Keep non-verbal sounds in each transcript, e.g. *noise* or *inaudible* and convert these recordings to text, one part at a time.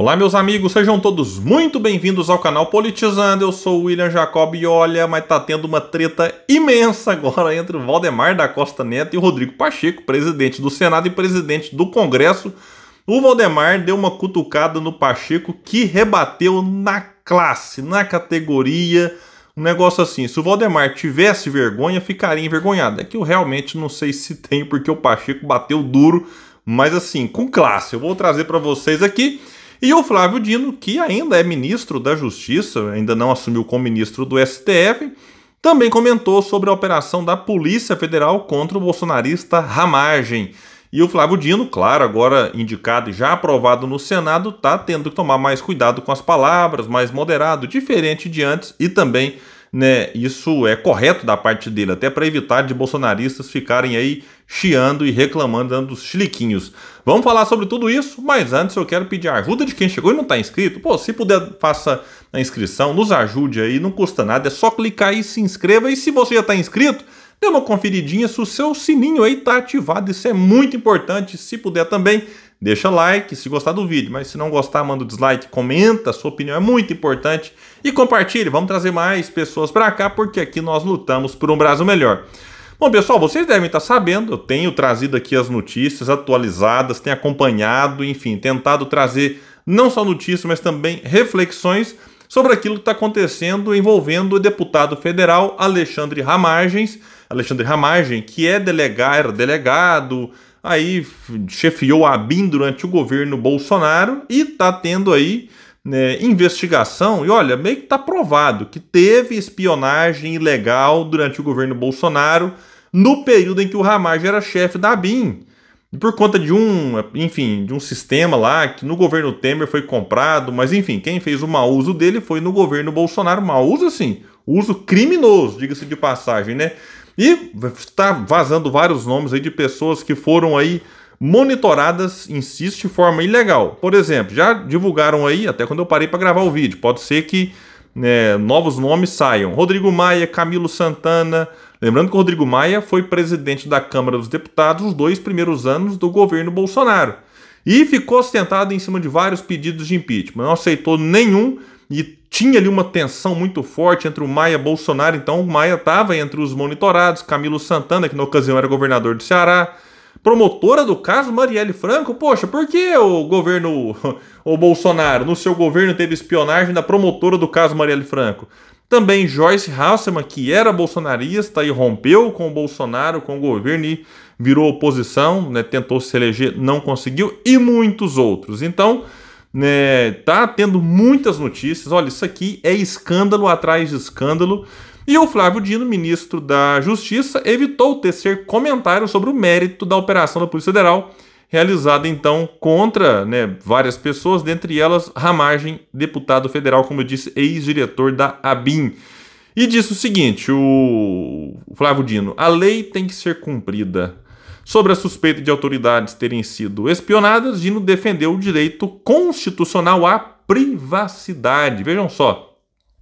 Olá, meus amigos, sejam todos muito bem-vindos ao canal Politizando. Eu sou o William Jacob e olha, mas tá tendo uma treta imensa agora entre o Valdemar da Costa Neto e o Rodrigo Pacheco, presidente do Senado e presidente do Congresso. O Valdemar deu uma cutucada no Pacheco que rebateu na classe, na categoria. Um negócio assim, se o Valdemar tivesse vergonha, ficaria envergonhado. É que eu realmente não sei se tem, porque o Pacheco bateu duro, mas assim, com classe. Eu vou trazer para vocês aqui e o Flávio Dino, que ainda é ministro da Justiça, ainda não assumiu como ministro do STF, também comentou sobre a operação da Polícia Federal contra o bolsonarista Ramagem. E o Flávio Dino, claro, agora indicado e já aprovado no Senado, está tendo que tomar mais cuidado com as palavras, mais moderado, diferente de antes e também né, isso é correto da parte dele, até para evitar de bolsonaristas ficarem aí chiando e reclamando, dando os chiliquinhos. Vamos falar sobre tudo isso, mas antes eu quero pedir a ajuda de quem chegou e não está inscrito. Pô, se puder, faça a inscrição, nos ajude aí, não custa nada, é só clicar e se inscreva. E se você já está inscrito, dê uma conferidinha se o seu sininho aí está ativado, isso é muito importante. Se puder também, deixa like se gostar do vídeo, mas se não gostar, manda o um dislike, comenta, sua opinião é muito importante e compartilhe, vamos trazer mais pessoas para cá porque aqui nós lutamos por um Brasil melhor. Bom, pessoal, vocês devem estar tá sabendo, eu tenho trazido aqui as notícias atualizadas, tenho acompanhado, enfim, tentado trazer não só notícias, mas também reflexões sobre aquilo que está acontecendo envolvendo o deputado federal Alexandre Ramagens, Alexandre Ramagem, que é delegado, era delegado, aí chefiou a BIM durante o governo Bolsonaro e está tendo aí né, investigação. E olha, meio que está provado que teve espionagem ilegal durante o governo Bolsonaro no período em que o Ramage era chefe da BIM. Por conta de um, enfim, de um sistema lá que no governo Temer foi comprado, mas enfim, quem fez o mau uso dele foi no governo Bolsonaro. Mau uso, assim, uso criminoso, diga-se de passagem, né? E está vazando vários nomes aí de pessoas que foram aí monitoradas, insisto, de forma ilegal. Por exemplo, já divulgaram aí, até quando eu parei para gravar o vídeo, pode ser que né, novos nomes saiam. Rodrigo Maia, Camilo Santana. Lembrando que o Rodrigo Maia foi presidente da Câmara dos Deputados os dois primeiros anos do governo Bolsonaro. E ficou sustentado em cima de vários pedidos de impeachment. Não aceitou nenhum e tinha ali uma tensão muito forte entre o Maia e Bolsonaro, então o Maia estava entre os monitorados, Camilo Santana, que na ocasião era governador do Ceará, promotora do caso, Marielle Franco, poxa, por que o governo, *laughs* o Bolsonaro, no seu governo teve espionagem da promotora do caso Marielle Franco? Também Joyce Hasselman, que era bolsonarista e rompeu com o Bolsonaro, com o governo e virou oposição, né, tentou se eleger, não conseguiu, e muitos outros. Então, né, tá tendo muitas notícias. Olha, isso aqui é escândalo atrás de escândalo. E o Flávio Dino, ministro da Justiça, evitou tecer comentários sobre o mérito da operação da Polícia Federal, realizada então contra né, várias pessoas, dentre elas Ramagem, deputado federal, como eu disse, ex-diretor da ABIN. E disse o seguinte: o Flávio Dino, a lei tem que ser cumprida sobre a suspeita de autoridades terem sido espionadas, Dino defendeu o direito constitucional à privacidade. Vejam só,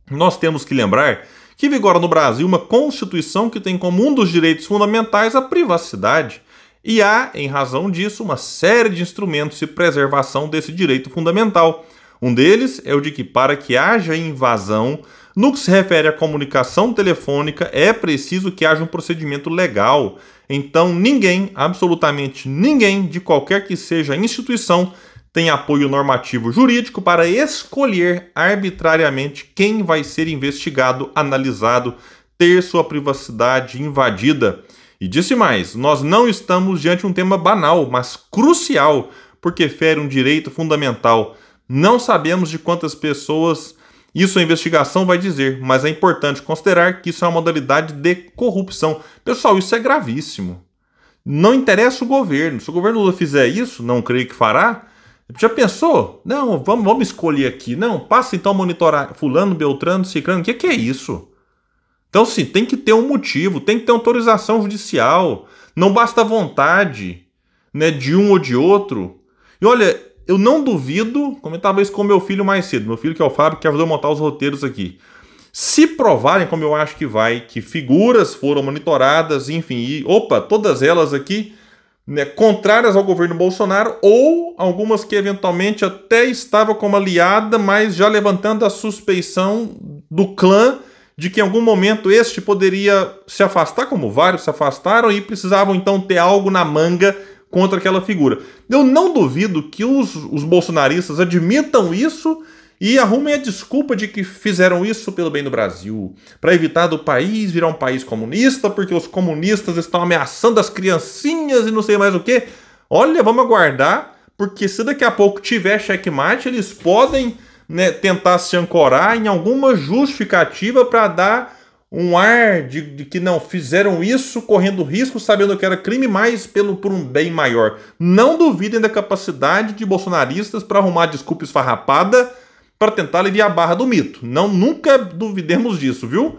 nós temos que lembrar que vigora no Brasil uma Constituição que tem como um dos direitos fundamentais a privacidade. E há, em razão disso, uma série de instrumentos de preservação desse direito fundamental. Um deles é o de que, para que haja invasão no que se refere à comunicação telefônica, é preciso que haja um procedimento legal. Então, ninguém, absolutamente ninguém, de qualquer que seja a instituição, tem apoio normativo jurídico para escolher arbitrariamente quem vai ser investigado, analisado, ter sua privacidade invadida. E disse mais: nós não estamos diante de um tema banal, mas crucial, porque fere um direito fundamental. Não sabemos de quantas pessoas isso a investigação vai dizer, mas é importante considerar que isso é uma modalidade de corrupção. Pessoal, isso é gravíssimo. Não interessa o governo. Se o governo Lula fizer isso, não creio que fará. Já pensou? Não, vamos, vamos escolher aqui. Não, passa então a monitorar fulano, beltrano, ciclano. O que, que é isso? Então, sim, tem que ter um motivo, tem que ter autorização judicial. Não basta vontade né, de um ou de outro. E olha, eu não duvido, comentava isso com meu filho mais cedo, meu filho que é o Fábio, que ajudou a montar os roteiros aqui. Se provarem, como eu acho que vai, que figuras foram monitoradas, enfim, e opa, todas elas aqui, né, contrárias ao governo Bolsonaro, ou algumas que eventualmente até estavam como aliada, mas já levantando a suspeição do clã de que em algum momento este poderia se afastar, como vários se afastaram, e precisavam então ter algo na manga contra aquela figura. Eu não duvido que os, os bolsonaristas admitam isso e arrumem a desculpa de que fizeram isso pelo bem do Brasil, para evitar do país virar um país comunista, porque os comunistas estão ameaçando as criancinhas e não sei mais o que. Olha, vamos aguardar, porque se daqui a pouco tiver checkmate, eles podem né, tentar se ancorar em alguma justificativa para dar um ar de, de, que não fizeram isso correndo risco, sabendo que era crime, mas pelo por um bem maior. Não duvidem da capacidade de bolsonaristas para arrumar desculpa esfarrapada para tentar aliviar a barra do mito. Não nunca duvidemos disso, viu?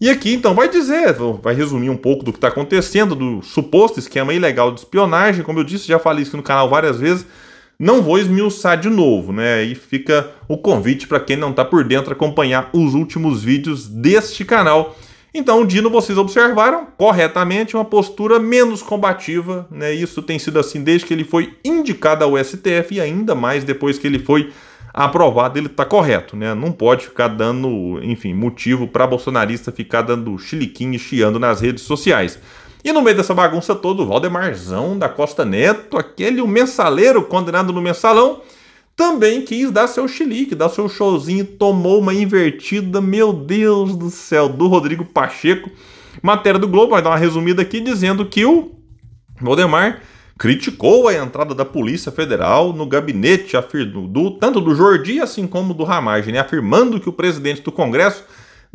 E aqui então vai dizer, vai resumir um pouco do que está acontecendo, do suposto esquema ilegal de espionagem. Como eu disse, já falei isso aqui no canal várias vezes. Não vou esmiuçar de novo, né? E fica o convite para quem não está por dentro acompanhar os últimos vídeos deste canal. Então, o Dino, vocês observaram corretamente uma postura menos combativa, né? Isso tem sido assim desde que ele foi indicado ao STF e ainda mais depois que ele foi aprovado, ele está correto, né? Não pode ficar dando, enfim, motivo para bolsonarista ficar dando chiliquinho e chiando nas redes sociais. E no meio dessa bagunça toda, o Valdemarzão da Costa Neto, aquele o mensaleiro condenado no mensalão, também quis dar seu xilique, dar seu showzinho, tomou uma invertida, meu Deus do céu, do Rodrigo Pacheco. Matéria do Globo vai dar uma resumida aqui dizendo que o Valdemar criticou a entrada da Polícia Federal no gabinete do, tanto do Jordi assim como do Ramagem, né? afirmando que o presidente do Congresso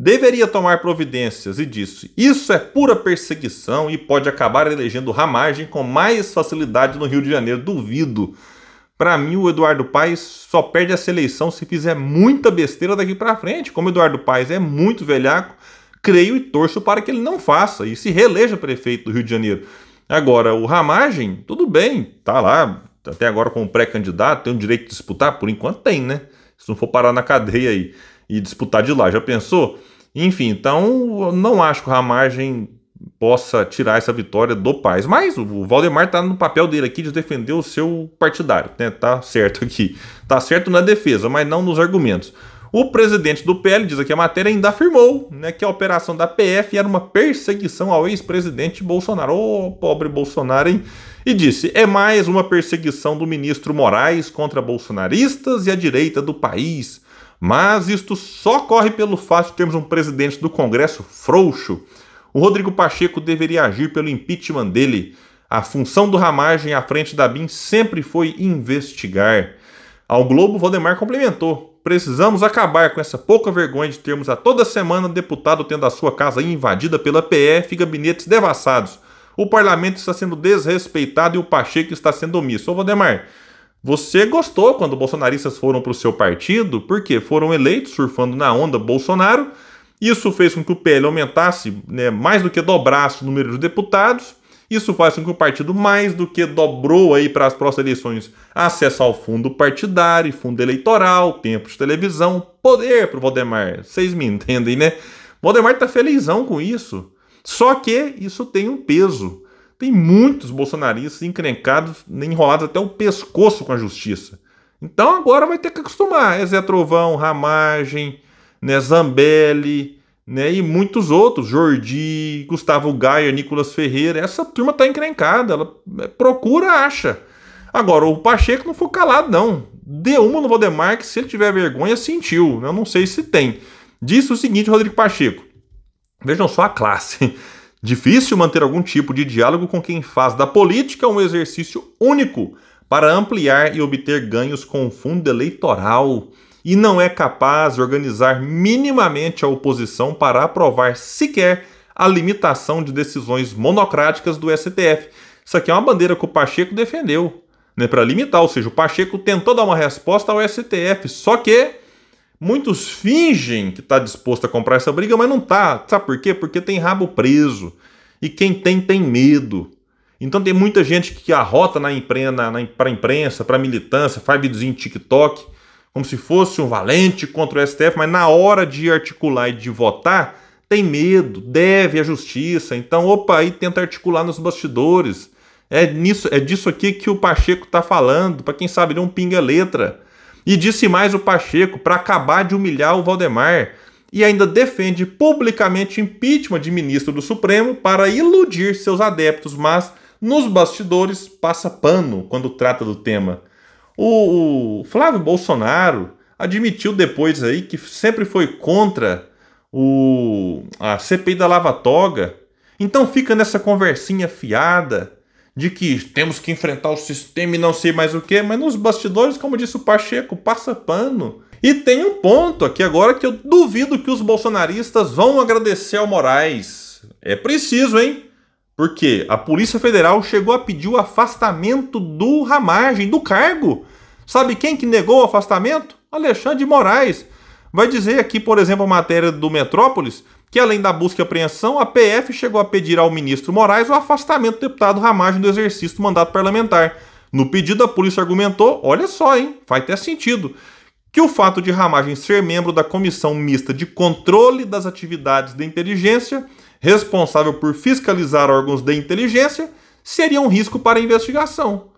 deveria tomar providências e disse: Isso é pura perseguição e pode acabar elegendo Ramagem com mais facilidade no Rio de Janeiro. Duvido. Para mim, o Eduardo Paes só perde essa eleição se fizer muita besteira daqui para frente. Como o Eduardo Paes é muito velhaco, creio e torço para que ele não faça e se reeleja prefeito do Rio de Janeiro. Agora, o Ramagem, tudo bem, tá lá, até agora como pré-candidato, tem o direito de disputar? Por enquanto tem, né? Se não for parar na cadeia aí e disputar de lá, já pensou? Enfim, então não acho que o Ramagem possa tirar essa vitória do país Mas o Valdemar está no papel dele aqui de defender o seu partidário, né? Tá certo aqui. Tá certo na defesa, mas não nos argumentos. O presidente do PL, diz aqui a matéria, ainda afirmou né, que a operação da PF era uma perseguição ao ex-presidente Bolsonaro. Ô, oh, pobre Bolsonaro, hein? E disse: é mais uma perseguição do ministro Moraes contra bolsonaristas e a direita do país. Mas isto só corre pelo fato de termos um presidente do Congresso frouxo. O Rodrigo Pacheco deveria agir pelo impeachment dele. A função do Ramagem à frente da BIM sempre foi investigar. Ao Globo, Valdemar complementou: precisamos acabar com essa pouca vergonha de termos a toda semana deputado tendo a sua casa invadida pela PF e gabinetes devassados. O parlamento está sendo desrespeitado e o Pacheco está sendo omisso. Ô Valdemar, você gostou quando bolsonaristas foram para o seu partido, porque foram eleitos surfando na onda Bolsonaro. Isso fez com que o PL aumentasse, né, mais do que dobrasse o número de deputados. Isso faz com que o partido mais do que dobrou aí para as próximas eleições acesso ao fundo partidário, fundo eleitoral, tempo de televisão, poder para o Valdemar. Vocês me entendem, né? Valdemar está felizão com isso. Só que isso tem um peso. Tem muitos bolsonaristas encrencados, enrolados até o pescoço com a justiça. Então agora vai ter que acostumar. É Zé Trovão, Ramagem, né, Zambelli, né, e muitos outros. Jordi, Gustavo Gaia, Nicolas Ferreira. Essa turma tá encrencada. Ela é, procura, acha. Agora, o Pacheco não foi calado, não. Deu uma no Valdemar que, se ele tiver vergonha, sentiu. Né? Eu não sei se tem. Disse o seguinte, Rodrigo Pacheco. Vejam só a classe. Difícil manter algum tipo de diálogo com quem faz da política um exercício único para ampliar e obter ganhos com o fundo eleitoral e não é capaz de organizar minimamente a oposição para aprovar sequer a limitação de decisões monocráticas do STF. Isso aqui é uma bandeira que o Pacheco defendeu, né, para limitar, ou seja, o Pacheco tentou dar uma resposta ao STF, só que Muitos fingem que está disposto a comprar essa briga, mas não está. Sabe por quê? Porque tem rabo preso. E quem tem, tem medo. Então tem muita gente que arrota na imprensa, na, para imprensa, para militância, faz videozinho TikTok, como se fosse um valente contra o STF, mas na hora de articular e de votar, tem medo, deve à justiça. Então, opa, aí tenta articular nos bastidores. É, nisso, é disso aqui que o Pacheco está falando. Para quem sabe, não é pinga letra. E disse mais o Pacheco para acabar de humilhar o Valdemar. E ainda defende publicamente impeachment de ministro do Supremo para iludir seus adeptos, mas nos bastidores passa pano quando trata do tema. O, Flávio Bolsonaro admitiu depois aí que sempre foi contra o, a CPI da Lava Toga. Então fica nessa conversinha fiada de que temos que enfrentar o sistema e não sei mais o que, mas nos bastidores, como disse o Pacheco, passa pano. E tem um ponto aqui agora que eu duvido que os bolsonaristas vão agradecer ao Moraes. É preciso, hein? Porque a Polícia Federal chegou a pedir o afastamento do Ramagem, do cargo. Sabe quem que negou o afastamento? Alexandre Moraes. Vai dizer aqui, por exemplo, a matéria do Metrópolis, que além da busca e apreensão, a PF chegou a pedir ao ministro Moraes o afastamento do deputado Ramagem do exercício do mandato parlamentar. No pedido, a polícia argumentou, olha só, hein, vai ter sentido, que o fato de Ramagem ser membro da Comissão Mista de Controle das Atividades de Inteligência, responsável por fiscalizar órgãos de inteligência, seria um risco para a investigação.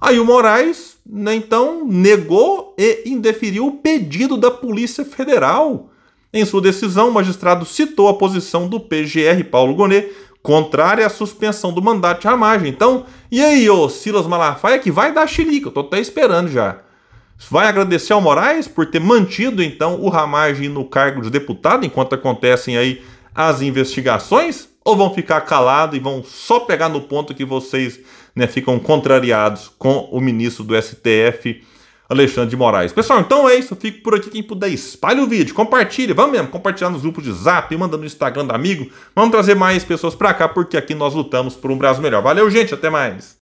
Aí o Moraes, né, então, negou e indeferiu o pedido da Polícia Federal. Em sua decisão, o magistrado citou a posição do PGR Paulo Gonet, contrária à suspensão do mandato de ramagem. Então, e aí, ô Silas Malafaia, que vai dar xilica, eu tô até esperando já. Vai agradecer ao Moraes por ter mantido, então, o Ramagem no cargo de deputado, enquanto acontecem aí as investigações? ou vão ficar calados e vão só pegar no ponto que vocês né, ficam contrariados com o ministro do STF, Alexandre de Moraes. Pessoal, então é isso. Eu fico por aqui. Quem puder, espalhe o vídeo, compartilhe. Vamos mesmo, compartilhar nos grupos de zap, manda no Instagram do amigo. Vamos trazer mais pessoas para cá, porque aqui nós lutamos por um Brasil melhor. Valeu, gente. Até mais.